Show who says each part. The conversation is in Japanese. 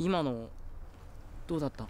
Speaker 1: 今の
Speaker 2: どうだった